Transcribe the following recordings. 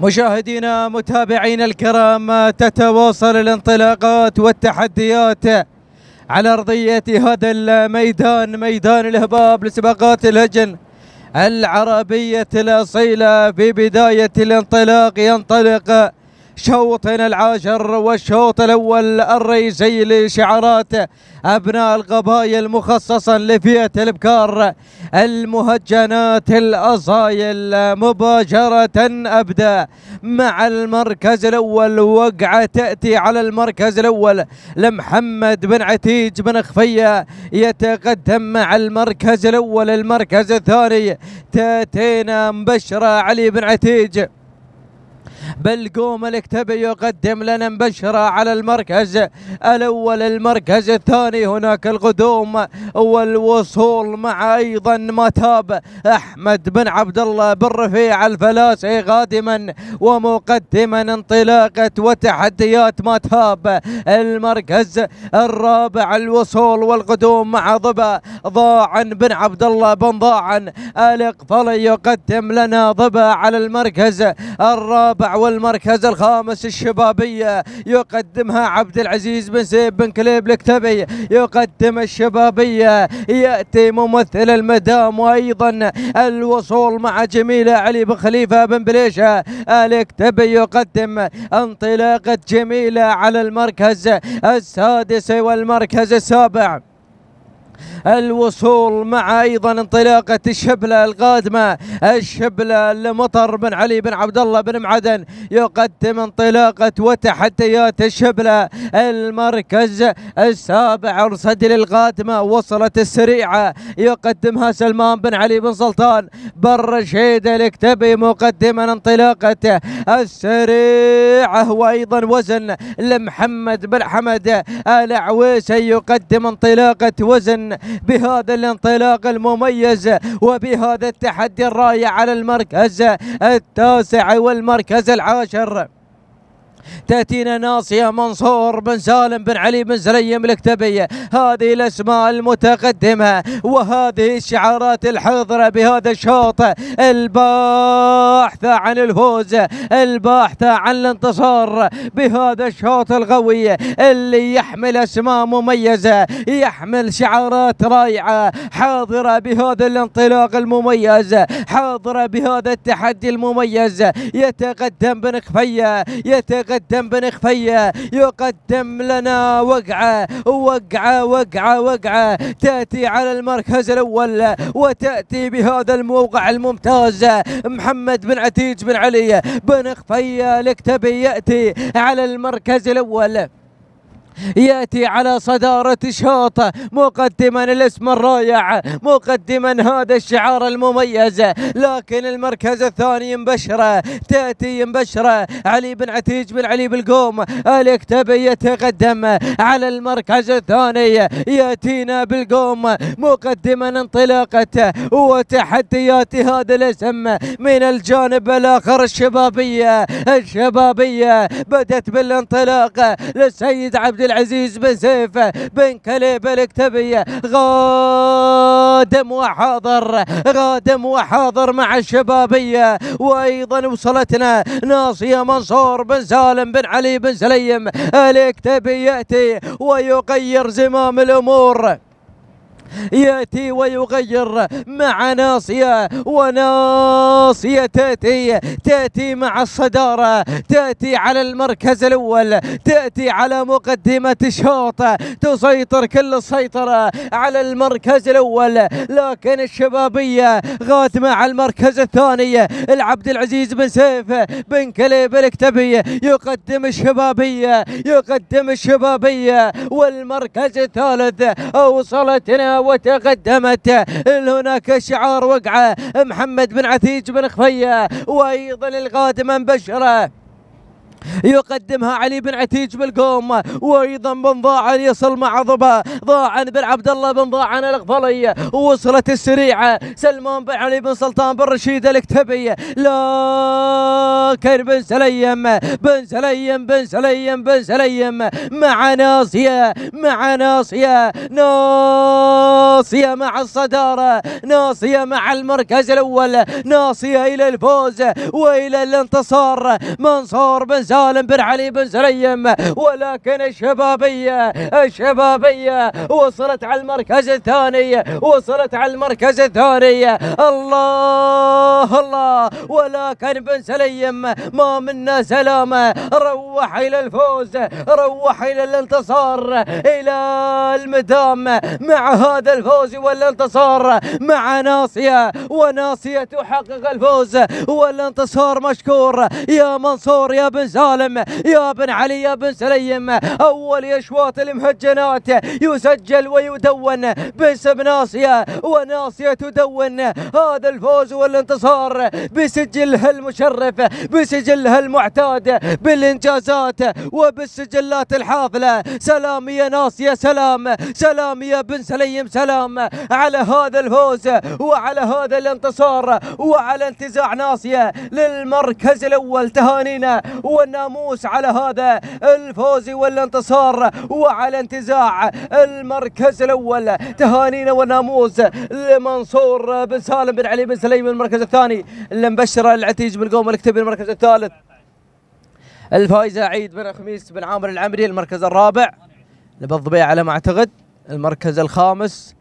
مشاهدينا متابعينا الكرام تتواصل الانطلاقات والتحديات على أرضية هذا الميدان ميدان الهباب لسباقات الهجن العربية الأصيلة في بداية الانطلاق ينطلق شوطنا العاشر والشوط الأول الرئيسي لشعارات أبناء القبائل مخصصا لفئة البكار المهجنات الأصايل مباشرة أبدأ مع المركز الأول وقعة تأتي على المركز الأول لمحمد بن عتيج بن خفية يتقدم مع المركز الأول المركز الثاني تاتينا مبشرة علي بن عتيج قوم الكتبي يقدم لنا مبشرة على المركز الأول المركز الثاني هناك القدوم والوصول مع أيضا متاب أحمد بن عبد الله بن رفيع الفلاسي قادما ومقدما انطلاقة وتحديات متاب المركز الرابع الوصول والقدوم مع ضبا ضاعن بن عبد الله بن ضاعن الاقفلي يقدم لنا ضبا على المركز الرابع والمركز الخامس الشبابية يقدمها عبد العزيز بن سيب بن كليب الكتبي يقدم الشبابية يأتي ممثل المدام وأيضا الوصول مع جميلة علي بن خليفة بن بليشة الكتبي يقدم انطلاقة جميلة على المركز السادس والمركز السابع الوصول مع ايضا انطلاقه الشبله القادمه الشبله لمطر بن علي بن عبد الله بن معدن يقدم انطلاقه وتحديات الشبله المركز السابع ارسدل للقادمه وصلت السريعه يقدمها سلمان بن علي بن سلطان بن رشيد الكتبي مقدما انطلاقته السريعه وايضا وزن لمحمد بن حمد العويسي يقدم انطلاقه وزن بهذا الانطلاق المميز وبهذا التحدي الرائع على المركز التاسع والمركز العاشر تأتينا ناصية منصور بن سالم بن علي بن زريم الكتبية هذه الأسماء المتقدمة وهذه الشعارات الحاضرة بهذا الشوط الباحثة عن الفوز الباحثة عن الانتصار بهذا الشوط القوي اللي يحمل أسماء مميزة يحمل شعارات رائعة حاضرة بهذا الانطلاق المميز حاضرة بهذا التحدي المميز يتقدم بن خفية يتقدم يقدم بن خفية يقدم لنا وقعة وقعة وقعة وقعة تأتي على المركز الأول وتأتي بهذا الموقع الممتاز محمد بن عتيج بن علي بن خفية الكتبي يأتي على المركز الأول ياتي على صداره شوط مقدما الاسم الرائع مقدما هذا الشعار المميز لكن المركز الثاني مبشره تاتي مبشره علي بن عتيج بن علي بالقوم الكتبي يتقدم على المركز الثاني ياتينا بالقوم مقدما انطلاقته وتحديات هذا الاسم من الجانب الاخر الشبابيه الشبابيه بدت بالانطلاق للسيد عبد العزيز بسيفه بن كليب الكتبية غادم وحاضر غادم وحاضر مع الشبابية وأيضا وصلتنا ناصية منصور بن سالم بن علي بن سليم الكتبي يأتي ويغير زمام الأمور ياتي ويغير مع ناصيه وناصيه تاتي تاتي مع الصداره تاتي على المركز الاول تاتي على مقدمه الشوط تسيطر كل السيطره على المركز الاول لكن الشبابيه غات مع المركز الثاني العبد العزيز بن سيف بن كليب الكتبي يقدم الشبابيه يقدم الشبابيه والمركز الثالث اوصلتنا وتقدمت هناك شعار وقعة محمد بن عثيج بن خفية وأيضا القادم مبشره يقدمها علي بن عتيج بالقوم وايضا بن ضاعن يصل مع ضبا ضاعن بن عبد الله بن ضاعن الغفلي وصلت السريعه سلمان بن علي بن سلطان بن رشيد الكتبي لكن بن سليم بن سليم بن سليم بن سليم مع ناصيه مع ناصيه ناصيه ناصية مع الصدارة ناصية مع المركز الأول ناصية إلى الفوز وإلى الانتصار منصور بن سالم بن علي بن سليم ولكن الشبابية الشبابية وصلت على المركز الثاني وصلت على المركز الثاني الله الله ولكن بن سليم ما منا سلامة روح إلى الفوز روح إلى الانتصار إلى المدام مع هذا الفوز الفوز والانتصار مع ناصية وناصية تحقق الفوز والانتصار مشكور يا منصور يا بن سالم يا بن علي يا بن سليم أول أشواط المهجنات يسجل ويدون باسم ناصية وناصية تدون هذا الفوز والانتصار بسجلها المشرف بسجلها المعتاد بالإنجازات وبالسجلات الحافلة سلام يا ناصية سلام سلام يا بن سليم سلام الختام على هذا الفوز وعلى هذا الانتصار وعلى انتزاع ناصية للمركز الأول تهانينا والناموس على هذا الفوز والانتصار وعلى انتزاع المركز الأول تهانينا والناموس لمنصور بن سالم بن علي بن سليم المركز الثاني لمبشرة العتيج بن قوم الكتبي المركز الثالث الفائزة عيد بن خميس بن عامر العمري المركز الرابع لبض على ما أعتقد المركز الخامس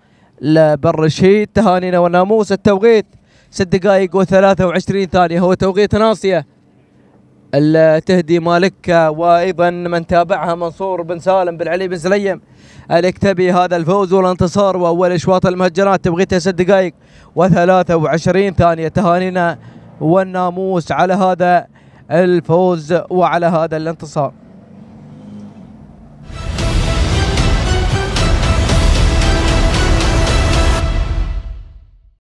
الشهيد تهانينا وناموس التوقيت ست دقائق و23 ثانية هو توقيت ناصية تهدي مالكة وأيضا من تابعها منصور بن سالم بن علي بن سليم الاكتبي هذا الفوز والانتصار وأول إشواط المهجرات توقيتها ست دقائق و23 ثانية تهانينا والناموس على هذا الفوز وعلى هذا الانتصار